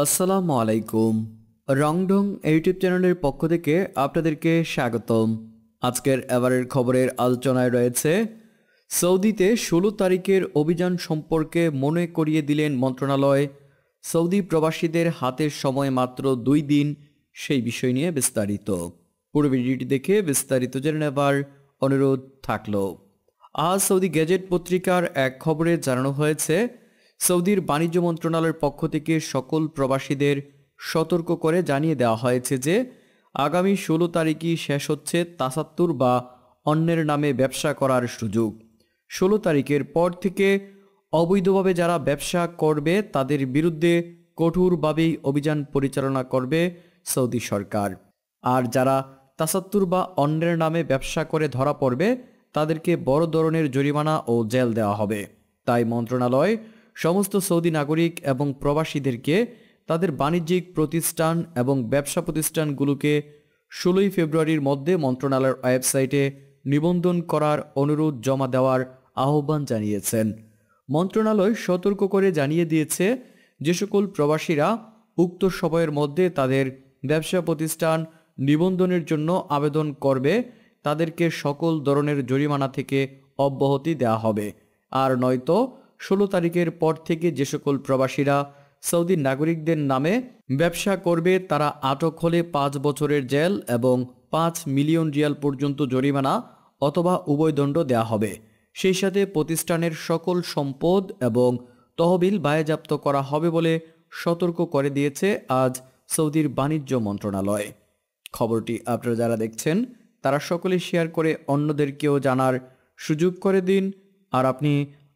আসসালামু আলাইকুম রংডং ইউটিউব চ্যানেলের পক্ষ থেকে আপনাদেরকে স্বাগতম আজকের এবারের খবরের আলোচনায় রয়েছে সৌদিতে ষোলো তারিখের অভিযান সম্পর্কে মনে করিয়ে দিলেন মন্ত্রণালয় সৌদি প্রবাসীদের হাতের সময় মাত্র দুই দিন সেই বিষয় নিয়ে বিস্তারিত পুরো ভিডিওটি দেখে বিস্তারিত জেনে নেবার অনুরোধ থাকল আজ সৌদি গেজেট পত্রিকার এক খবরে জানানো হয়েছে সৌদির বাণিজ্য মন্ত্রণালয়ের পক্ষ থেকে সকল প্রবাসীদের সতর্ক করে জানিয়ে দেওয়া হয়েছে যে আগামী ষোলো তারিখই শেষ হচ্ছে তাসাত্তুর বা অন্যের নামে ব্যবসা করার সুযোগ ষোলো তারিখের পর থেকে অবৈধভাবে যারা ব্যবসা করবে তাদের বিরুদ্ধে কঠোরভাবেই অভিযান পরিচালনা করবে সৌদি সরকার আর যারা তাসাত্তুর বা অন্যের নামে ব্যবসা করে ধরা পড়বে তাদেরকে বড় ধরনের জরিমানা ও জেল দেওয়া হবে তাই মন্ত্রণালয় সমস্ত সৌদি নাগরিক এবং প্রবাসীদেরকে তাদের বাণিজ্যিক প্রতিষ্ঠান এবং ব্যবসা প্রতিষ্ঠানগুলোকে ষোলোই ফেব্রুয়ারির মধ্যে মন্ত্রণালয়ের ওয়েবসাইটে নিবন্ধন করার অনুরোধ জমা দেওয়ার আহ্বান জানিয়েছেন মন্ত্রণালয় সতর্ক করে জানিয়ে দিয়েছে যে সকল প্রবাসীরা উক্ত সময়ের মধ্যে তাদের ব্যবসা প্রতিষ্ঠান নিবন্ধনের জন্য আবেদন করবে তাদেরকে সকল ধরনের জরিমানা থেকে অব্যাহতি দেওয়া হবে আর নয়তো ষোলো তারিখের পর থেকে যে সকল প্রবাসীরা সৌদি নাগরিকদের নামে ব্যবসা করবে তারা আটক হলে পাঁচ বছরের জেল এবং পাঁচ মিলিয়ন রিয়াল পর্যন্ত জরিমানা অথবা উভয়দণ্ড দেয়া হবে সেই সাথে প্রতিষ্ঠানের সকল সম্পদ এবং তহবিল বায়াজাপ্ত করা হবে বলে সতর্ক করে দিয়েছে আজ সৌদির বাণিজ্য মন্ত্রণালয় খবরটি আপনারা যারা দেখছেন তারা সকলে শেয়ার করে অন্যদেরকেও জানার সুযোগ করে দিন আর আপনি